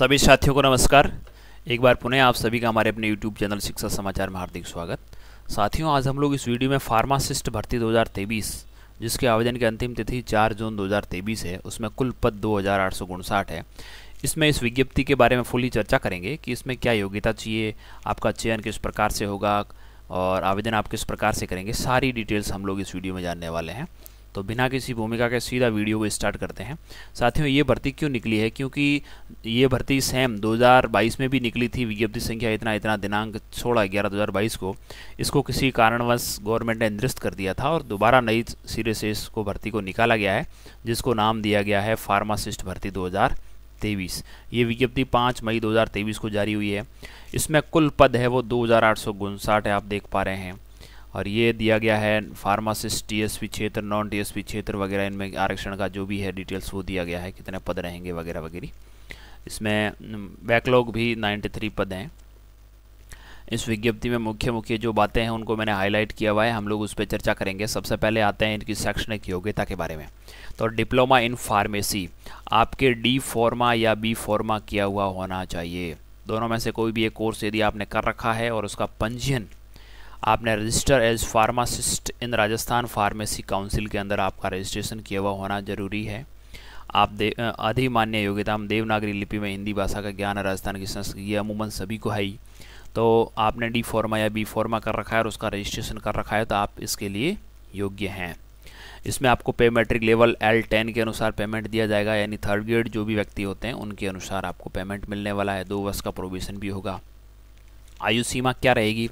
सभी साथियों को नमस्कार एक बार पुनः आप सभी का हमारे अपने YouTube चैनल शिक्षा समाचार में हार्दिक स्वागत साथियों आज हम लोग इस वीडियो में फार्मासिस्ट भर्ती 2023 जिसके आवेदन की अंतिम तिथि 4 जून 2023 है उसमें कुल पद दो है इसमें इस विज्ञप्ति के बारे में फुली चर्चा करेंगे कि इसमें क्या योग्यता चाहिए आपका चयन किस प्रकार से होगा और आवेदन आप किस प्रकार से करेंगे सारी डिटेल्स हम लोग इस वीडियो में जानने वाले हैं तो बिना किसी भूमिका के सीधा वीडियो को स्टार्ट करते हैं साथियों ये भर्ती क्यों निकली है क्योंकि ये भर्ती सेम 2022 में भी निकली थी विज्ञप्ति संख्या इतना इतना दिनांक सोलह ग्यारह दो को इसको किसी कारणवश गवर्नमेंट ने निरस्त कर दिया था और दोबारा नई सिरे से इसको भर्ती को निकाला गया है जिसको नाम दिया गया है फार्मासिस्ट भर्ती दो तेईस ये विज्ञप्ति पाँच मई 2023 को जारी हुई है इसमें कुल पद है वो दो है आप देख पा रहे हैं और ये दिया गया है फार्मासिस्ट टीएसपी क्षेत्र नॉन टीएसपी क्षेत्र वगैरह इनमें आरक्षण का जो भी है डिटेल्स वो दिया गया है कितने पद रहेंगे वगैरह वगैरह इसमें बैकलॉग भी 93 पद हैं इस विज्ञप्ति में मुख्य मुख्य जो बातें हैं उनको मैंने हाईलाइट किया हुआ है हम लोग उस पर चर्चा करेंगे सबसे पहले आते हैं इनकी शैक्षणिक योग्यता के बारे में तो डिप्लोमा इन फार्मेसी आपके डी फॉर्मा या बी फॉर्मा किया हुआ होना चाहिए दोनों में से कोई भी एक कोर्स यदि आपने कर रखा है और उसका पंजीयन आपने register as pharmacist in Rajasthan pharmacy council के अंदर आपका रजिस्ट्रेशन किया हुआ होना जरूरी है आप दे अधिमान्य योग्यताम देवनागरी लिपि में हिंदी भाषा का ज्ञान राजस्थान की संस्कृति ये अमूमन सभी को है ही तो आपने डी फॉर्मा या बी फॉर्मा कर रखा है और उसका रजिस्ट्रेशन कर रखा है तो आप इसके लिए योग्य हैं इसमें आपको पे मैट्रिक लेवल एल टेन के अनुसार पेमेंट दिया जाएगा यानी थर्ड ग्रेड जो भी व्यक्ति होते हैं उनके अनुसार आपको पेमेंट मिलने वाला है दो वर्ष का प्रोविज़न भी होगा आयु सीमा क्या रहेगी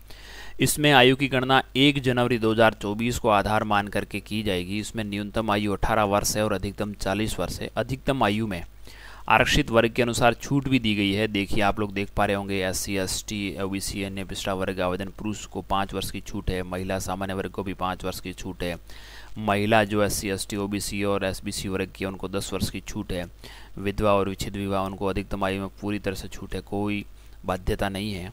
इसमें आयु की गणना 1 जनवरी 2024 को आधार मान करके की जाएगी इसमें न्यूनतम आयु 18 वर्ष है और अधिकतम 40 वर्ष है अधिकतम आयु में आरक्षित वर्ग के अनुसार छूट भी दी गई है देखिए आप लोग देख पा रहे होंगे S C S T O B C अन्य पिछड़ा वर्ग आवेदन पुरुष को पाँच वर्ष की छूट है महिला सामान्य वर्ग को भी पाँच वर्ष की छूट है महिला जो S C S T O B C और एस बी सी वर्ग की उनको दस वर्ष की छूट है विधवा और विच्छिद विवाह उनको अधिकतम आयु में पूरी तरह से छूट है कोई बाध्यता नहीं है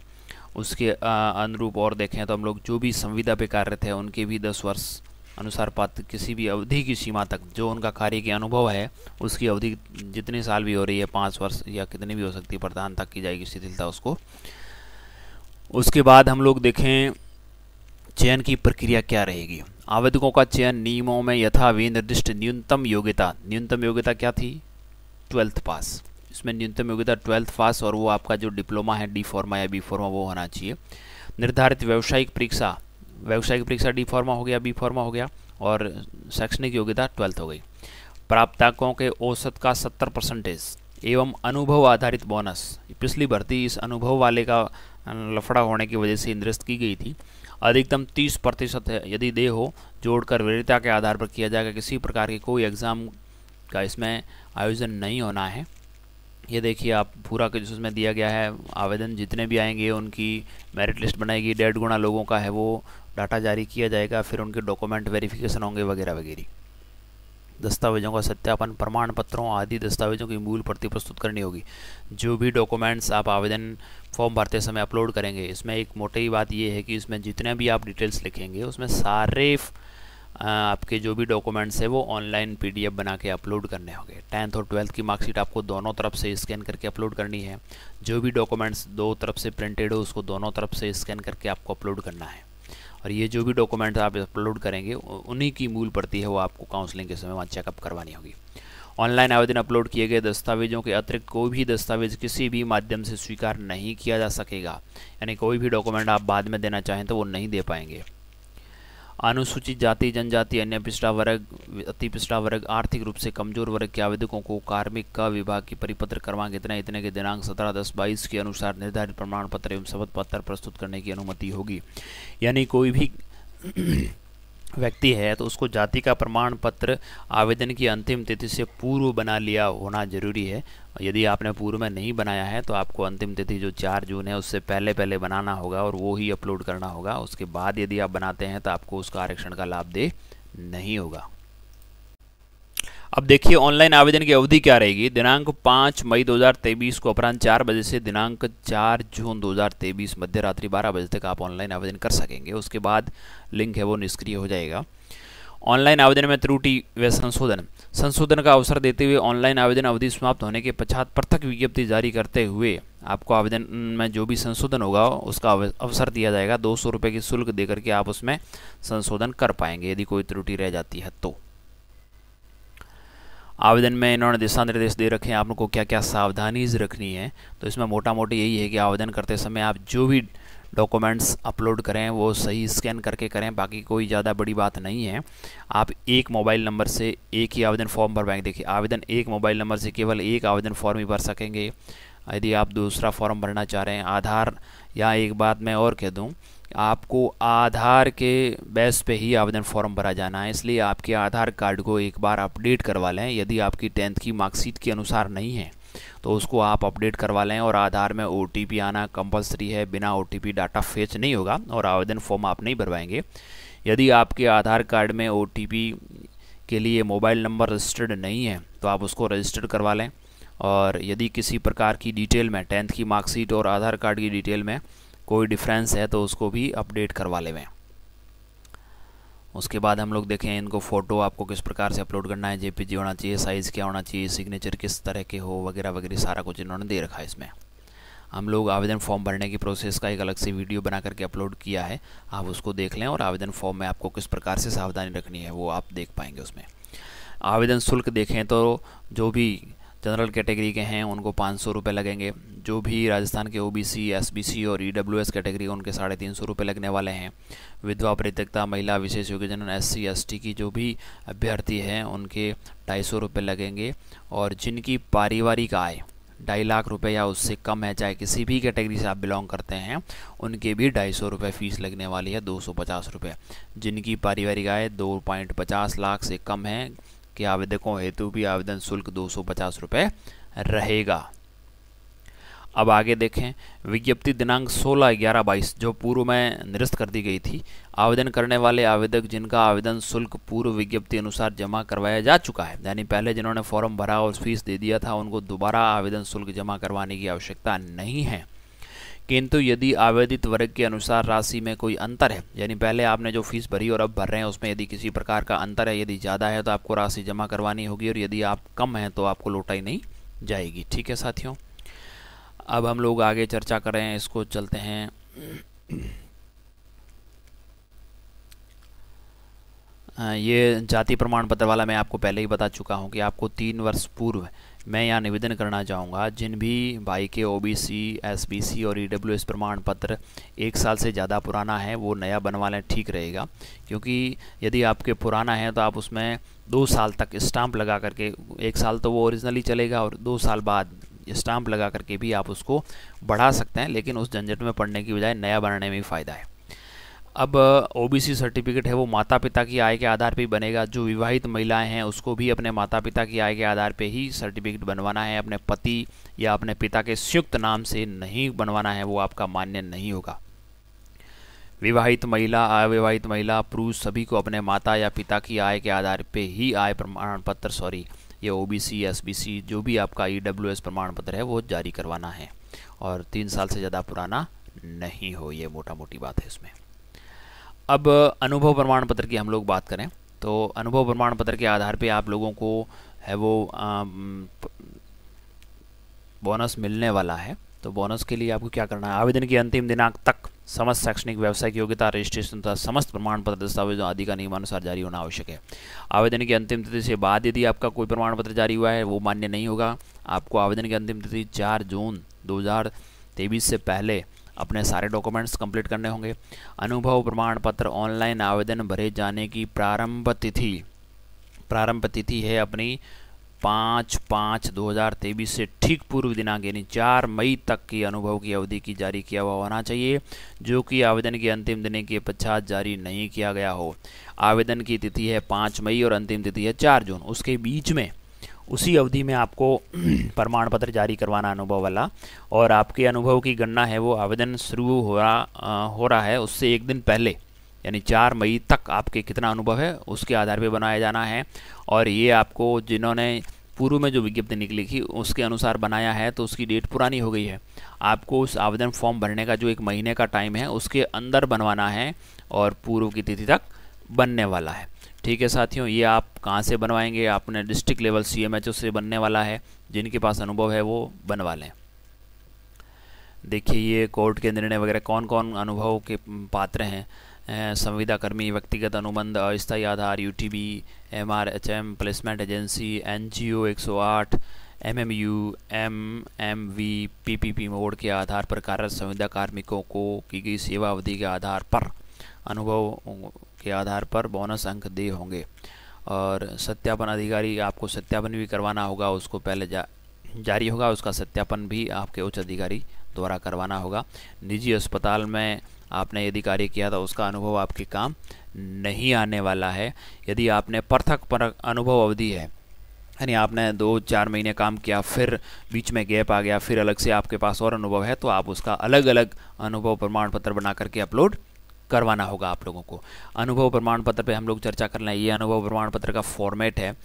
उसके अनुरूप और देखें तो हम लोग जो भी संविदा पे कार्यरत है उनके भी दस वर्ष अनुसार पात्र किसी भी अवधि की सीमा तक जो उनका कार्य के अनुभव है उसकी अवधि जितने साल भी हो रही है पाँच वर्ष या कितनी भी हो सकती है प्रधान तक की जाएगी शिथिलता उसको उसके बाद हम लोग देखें चयन की प्रक्रिया क्या रहेगी आवेदकों का चयन नियमों में यथा विनिर्दिष्ट न्यूनतम योग्यता न्यूनतम योग्यता क्या थी ट्वेल्थ पास इसमें न्यूनतम योग्यता ट्वेल्थ पास और वो आपका जो डिप्लोमा है डी फॉर्मा या बी फॉर्मा वो होना चाहिए निर्धारित व्यावसायिक परीक्षा व्यावसायिक परीक्षा डी फॉर्मा हो गया बी फॉर्मा हो गया और शैक्षणिक योग्यता ट्वेल्थ हो गई प्राप्तांकों के औसत का सत्तर परसेंटेज एवं अनुभव आधारित बोनस पिछली भर्ती इस अनुभव वाले का लफड़ा होने की वजह से निरस्त की गई थी अधिकतम 30 प्रतिशत यदि दे हो जोड़कर वीरता के आधार पर किया जाएगा किसी प्रकार के कोई एग्ज़ाम का इसमें आयोजन नहीं होना है ये देखिए आप पूरा कुछ उसमें दिया गया है आवेदन जितने भी आएंगे उनकी मेरिट लिस्ट बनाएगी डेढ़ गुना लोगों का है वो डाटा जारी किया जाएगा फिर उनके डॉक्यूमेंट वेरिफिकेशन होंगे वगैरह वगैरह दस्तावेजों का सत्यापन प्रमाण पत्रों आदि दस्तावेजों की मूल प्रति प्रस्तुत करनी होगी जो भी डॉक्यूमेंट्स आप आवेदन फॉर्म भरते समय अपलोड करेंगे इसमें एक मोटी बात ये है कि इसमें जितने भी आप डिटेल्स लिखेंगे उसमें सारे आपके जो भी डॉक्यूमेंट्स है वो ऑनलाइन पीडीएफ बना के अपलोड करने होंगे टेंथ और ट्वेल्थ की मार्कशीट आपको दोनों तरफ से स्कैन करके अपलोड करनी है जो भी डॉक्यूमेंट्स दो तरफ से प्रिंटेड हो उसको दोनों तरफ से स्कैन करके आपको अपलोड करना है और ये जो भी डॉक्यूमेंट्स आप अपलोड करेंगे उन्हीं की मूल पड़ती है वो आपको काउंसलिंग के समय वहाँ चेकअप करवानी होगी ऑनलाइन आवेदन अपलोड किए गए दस्तावेजों के अतिरिक्त कोई भी दस्तावेज किसी भी माध्यम से स्वीकार नहीं किया जा सकेगा यानी कोई भी डॉक्यूमेंट आप बाद में देना चाहें तो वो नहीं दे पाएंगे अनुसूचित जाति जनजाति अन्य पिछड़ा वर्ग अति पिछड़ा वर्ग आर्थिक रूप से कमजोर वर्ग के आवेदकों को कार्मिक का विभाग की परिपत्र क्रमांक इतने इतने के दिनांक सत्रह दस बाईस के अनुसार निर्धारित प्रमाण पत्र एवं शपथ पत्र प्रस्तुत करने की अनुमति होगी यानी कोई भी व्यक्ति है तो उसको जाति का प्रमाण पत्र आवेदन की अंतिम तिथि से पूर्व बना लिया होना जरूरी है यदि आपने पूर्व में नहीं बनाया है तो आपको अंतिम तिथि जो चार जून है उससे पहले पहले बनाना होगा और वो ही अपलोड करना होगा उसके बाद यदि आप बनाते हैं तो आपको उसका आरक्षण का लाभ दे नहीं होगा अब देखिए ऑनलाइन आवेदन की अवधि क्या रहेगी दिनांक पाँच मई 2023 को अपराह्न चार बजे से दिनांक चार जून 2023 मध्य रात्रि बारह बजे तक आप ऑनलाइन आवेदन कर सकेंगे उसके बाद लिंक है वो निष्क्रिय हो जाएगा ऑनलाइन आवेदन में त्रुटि व संशोधन संशोधन का अवसर देते हुए ऑनलाइन आवेदन अवधि समाप्त होने के पश्चात पृथक विज्ञप्ति जारी करते हुए आपको आवेदन में जो भी संशोधन होगा उसका अवसर दिया जाएगा दो सौ रुपये की शुल्क देकर के आप उसमें संशोधन कर पाएंगे यदि कोई त्रुटि रह जाती है तो आवेदन में इन्होंने दिशा निर्देश दे रखे हैं आप लोग को क्या क्या सावधानीज रखनी है तो इसमें मोटा मोटी यही है कि आवेदन करते समय आप जो भी डॉक्यूमेंट्स अपलोड करें वो सही स्कैन करके करें बाकी कोई ज़्यादा बड़ी बात नहीं है आप एक मोबाइल नंबर से एक ही आवेदन फॉर्म भरवाएंगे देखिए आवेदन एक मोबाइल नंबर से केवल एक आवेदन फॉर्म ही भर सकेंगे यदि आप दूसरा फॉर्म भरना चाह रहे हैं आधार या एक बात मैं और कह दूँ आपको आधार के बेस पे ही आवेदन फॉर्म भरा जाना है इसलिए आपके आधार कार्ड को एक बार अपडेट करवा लें यदि आपकी टेंथ की मार्कशीट के अनुसार नहीं है तो उसको आप अपडेट करवा लें और आधार में ओ आना कंपलसरी है बिना ओ डाटा फेच नहीं होगा और आवेदन फॉर्म आप नहीं भरवाएंगे यदि आपके आधार कार्ड में ओ के लिए मोबाइल नंबर रजिस्टर्ड नहीं है तो आप उसको रजिस्टर्ड करवा लें और यदि किसी प्रकार की डिटेल में टेंथ की मार्कशीट और आधार कार्ड की डिटेल में कोई डिफरेंस है तो उसको भी अपडेट करवा लेवें उसके बाद हम लोग देखें इनको फ़ोटो आपको किस प्रकार से अपलोड करना है जेपीजी होना चाहिए साइज़ क्या होना चाहिए सिग्नेचर किस तरह के हो वगैरह वगैरह सारा कुछ इन्होंने दे रखा है इसमें हम लोग आवेदन फॉर्म भरने की प्रोसेस का एक अलग से वीडियो बना करके अपलोड किया है आप उसको देख लें और आवेदन फॉर्म में आपको किस प्रकार से सावधानी रखनी है वो आप देख पाएंगे उसमें आवेदन शुल्क देखें तो जो भी जनरल कैटेगरी के हैं उनको पाँच सौ रुपये लगेंगे जो भी राजस्थान के ओबीसी एसबीसी और ई e कैटेगरी उनके साढ़े तीन सौ रुपये लगने वाले हैं विधवा परित्यक्ता महिला विशेष योग्यजन एस एसटी की जो भी अभ्यर्थी हैं उनके ढाई सौ रुपये लगेंगे और जिनकी पारिवारिक आय ढाई लाख रुपये या उससे कम है चाहे किसी भी कैटेगरी से आप बिलोंग करते हैं उनके भी ढाई सौ रुपये फ़ीस लगने वाली है दो सौ पचास रुपये जिनकी पारिवारिक आय दो पॉइंट पचास लाख से कम है कि आवेदकों हेतु भी आवेदन शुल्क दो सौ रहेगा अब आगे देखें विज्ञप्ति दिनांक 16 ग्यारह बाईस जो पूर्व में निरस्त कर दी गई थी आवेदन करने वाले आवेदक जिनका आवेदन शुल्क पूर्व विज्ञप्ति अनुसार जमा करवाया जा चुका है यानी पहले जिन्होंने फॉर्म भरा और फीस दे दिया था उनको दोबारा आवेदन शुल्क जमा करवाने की आवश्यकता नहीं है किंतु यदि आवेदित वर्ग के अनुसार राशि में कोई अंतर है यानी पहले आपने जो फीस भरी और अब भर रहे हैं उसमें यदि किसी प्रकार का अंतर है यदि ज़्यादा है तो आपको राशि जमा करवानी होगी और यदि आप कम हैं तो आपको लौटाई नहीं जाएगी ठीक है साथियों अब हम लोग आगे चर्चा कर रहे हैं इसको चलते हैं ये जाति प्रमाण पत्र वाला मैं आपको पहले ही बता चुका हूँ कि आपको तीन वर्ष पूर्व मैं यहाँ निवेदन करना चाहूँगा जिन भी भाई के ओबीसी, एसबीसी और ईडब्ल्यूएस e प्रमाण पत्र एक साल से ज़्यादा पुराना है वो नया बनवा लें ठीक रहेगा क्योंकि यदि आपके पुराना है तो आप उसमें दो साल तक स्टाम्प लगा करके एक साल तो वो ओरिजिनली चलेगा और दो साल बाद स्टाम्प लगा करके भी आप उसको बढ़ा सकते हैं लेकिन उस झंझट में पढ़ने की बजाय नया बनाने में ही फ़ायदा है अब ओबीसी सर्टिफिकेट है वो माता पिता की आय के आधार पर ही बनेगा जो विवाहित महिलाएं हैं उसको भी अपने माता पिता की आय के आधार पर ही सर्टिफिकेट बनवाना है अपने पति या अपने पिता के संयुक्त नाम से नहीं बनवाना है वो आपका मान्य नहीं होगा विवाहित महिला अविवाहित महिला पुरुष सभी को अपने माता या पिता की आय के आधार पर ही आय प्रमाण पत्र सॉरी ये O B C S B C जो भी आपका ई डब्ल्यू एस प्रमाण पत्र है वो जारी करवाना है और तीन साल से ज़्यादा पुराना नहीं हो ये मोटा मोटी बात है इसमें अब अनुभव प्रमाण पत्र की हम लोग बात करें तो अनुभव प्रमाण पत्र के आधार पे आप लोगों को है वो बोनस मिलने वाला है तो बोनस के लिए आपको क्या करना है आवेदन की अंतिम दिनांक तक समस्त शैक्षणिक व्यवसाय की योग्यता रजिस्ट्रेशन तथा समस्त प्रमाण पत्र दस्तावेजों आदि का नियमानुसार जारी होना आवश्यक है आवेदन की अंतिम तिथि से बाद यदि आपका कोई प्रमाण पत्र जारी हुआ है वो मान्य नहीं होगा आपको आवेदन की अंतिम तिथि चार जून दो से पहले अपने सारे डॉक्यूमेंट्स कंप्लीट करने होंगे अनुभव प्रमाण पत्र ऑनलाइन आवेदन भरे जाने की प्रारंभ तिथि प्रारंभ तिथि है अपनी पाँच पाँच दो हज़ार तेईस से ठीक पूर्व दिनांक यानी चार मई तक की अनुभव की अवधि की जारी किया हुआ होना चाहिए जो कि आवेदन के अंतिम दिन के पश्चात जारी नहीं किया गया हो आवेदन की तिथि है पाँच मई और अंतिम तिथि है चार जून उसके बीच में उसी अवधि में आपको प्रमाण पत्र जारी करवाना अनुभव वाला और आपके अनुभव की गणना है वो आवेदन शुरू हो रहा हो रहा है उससे एक दिन पहले यानी चार मई तक आपके कितना अनुभव है उसके आधार पर बनाया जाना है और ये आपको जिन्होंने पूर्व में जो विज्ञप्ति निकली थी उसके अनुसार बनाया है तो उसकी डेट पुरानी हो गई है आपको उस आवेदन फॉर्म भरने का जो एक महीने का टाइम है उसके अंदर बनवाना है और पूर्व की तिथि तक बनने वाला है ठीक है साथियों ये आप कहाँ से बनवाएंगे आपने डिस्ट्रिक्ट लेवल सी से बनने वाला है जिनके पास अनुभव है वो बनवा लें देखिए ये कोर्ट के निर्णय वगैरह कौन कौन अनुभव के पात्र हैं संविदाकर्मी व्यक्तिगत अनुबंध अस्थायी आधार U T B M R H M placement agency N G O एक सौ आठ M M U M M V P P P mode के आधार पर कार्यरत संविदा कार्मिकों को की गई सेवा अवधि के आधार पर अनुभव के आधार पर बोनस अंक दे होंगे और सत्यापन अधिकारी आपको सत्यापन भी करवाना होगा उसको पहले जा जारी होगा उसका सत्यापन भी आपके उच्च अधिकारी द्वारा करवाना होगा निजी अस्पताल में आपने यदि कार्य किया तो उसका अनुभव आपके काम नहीं आने वाला है यदि आपने पृथक पर अनुभव अवधि है यानी आपने दो चार महीने काम किया फिर बीच में गैप आ गया फिर अलग से आपके पास और अनुभव है तो आप उसका अलग अलग अनुभव प्रमाण पत्र बना करके अपलोड करवाना होगा आप लोगों को अनुभव प्रमाण पत्र पे हम लोग चर्चा कर लें ये अनुभव प्रमाण पत्र का फॉर्मेट है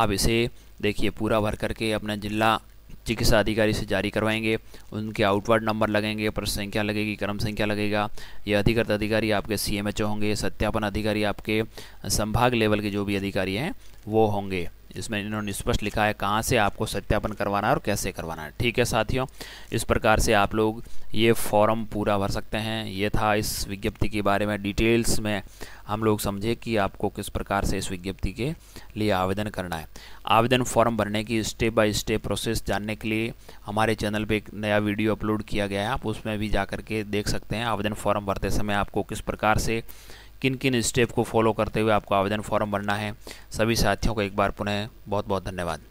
आप इसे देखिए पूरा भर करके अपना जिला चिकित्सा अधिकारी से जारी करवाएंगे उनके आउटवर्ड नंबर लगेंगे प्रश्न संख्या लगेगी क्रम संख्या लगेगा ये अधिकृत अधिकारी आपके सी होंगे सत्यापन अधिकारी आपके संभाग लेवल के जो भी अधिकारी हैं वो होंगे इसमें इन्होंने स्पष्ट लिखा है कहाँ से आपको सत्यापन करवाना है और कैसे करवाना है ठीक है साथियों इस प्रकार से आप लोग ये फॉर्म पूरा भर सकते हैं ये था इस विज्ञप्ति के बारे में डिटेल्स में हम लोग समझे कि आपको किस प्रकार से इस विज्ञप्ति के लिए आवेदन करना है आवेदन फॉर्म भरने की स्टेप बाय स्टेप प्रोसेस जानने के लिए हमारे चैनल पे एक नया वीडियो अपलोड किया गया है आप उसमें भी जा के देख सकते हैं आवेदन फॉर्म भरते समय आपको किस प्रकार से किन किन स्टेप को फॉलो करते हुए आपको आवेदन फॉर्म भरना है सभी साथियों को एक बार पुनः बहुत बहुत धन्यवाद